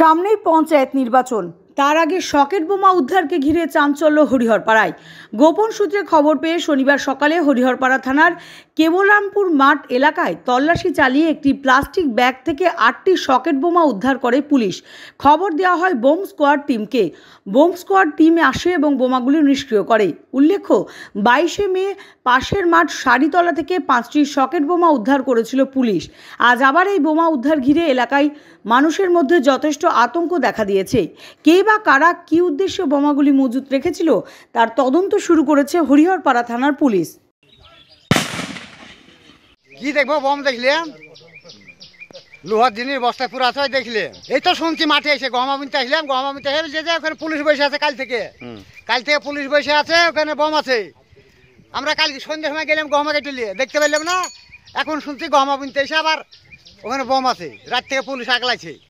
সামনেই পঞ্চায়েত নির্বাচন তার আগে সকেট বোমা উদ্ধারকে ঘিরে চাঞ্চল্য হরিহরপাড়ায় গোপন সূত্রে খবর পেয়ে শনিবার সকালে হরিহরপাড়া থানার কেবলামপুর মাঠ এলাকায় তল্লাশি চালিয়ে একটি প্লাস্টিক ব্যাগ থেকে আটটি সকেট বোমা উদ্ধার করে পুলিশ খবর দেওয়া হয় বোম স্কোয়াড টিমকে বোম স্কোয়াড টিম আসে এবং বোমাগুলি নিষ্ক্রিয় করে উল্লেখ্য বাইশে মে পাশের মাঠ সারিতলা থেকে পাঁচটি সকেট বোমা উদ্ধার করেছিল পুলিশ আজ আবার এই বোমা উদ্ধার ঘিরে এলাকায় মানুষের মধ্যে যথেষ্ট আতঙ্ক দেখা দিয়েছে কে বা কারা কী উদ্দেশ্যে বোমাগুলি মজুত রেখেছিল তার তদন্ত শুরু করেছে হরিহরপাড়া থানার পুলিশ কি দেখবো বোম দেখলাম লোহার জিনিস বস্তায় পুরা আছে দেখলে এই তো শুনছি মাঠে এসে গহমা বিনতে আসলাম গহমা বিনতে যে যে ওখানে পুলিশ বসে আছে কাল থেকে কাল থেকে পুলিশ বসে আছে ওখানে বম আছে আমরা কালকে সন্ধ্যের সময় গেলাম গহমা কেটে দেখতে পেলাম না এখন শুনছি গহমা বিনতে এসে আবার ওখানে বম আছে রাত থেকে পুলিশ আগলাইছে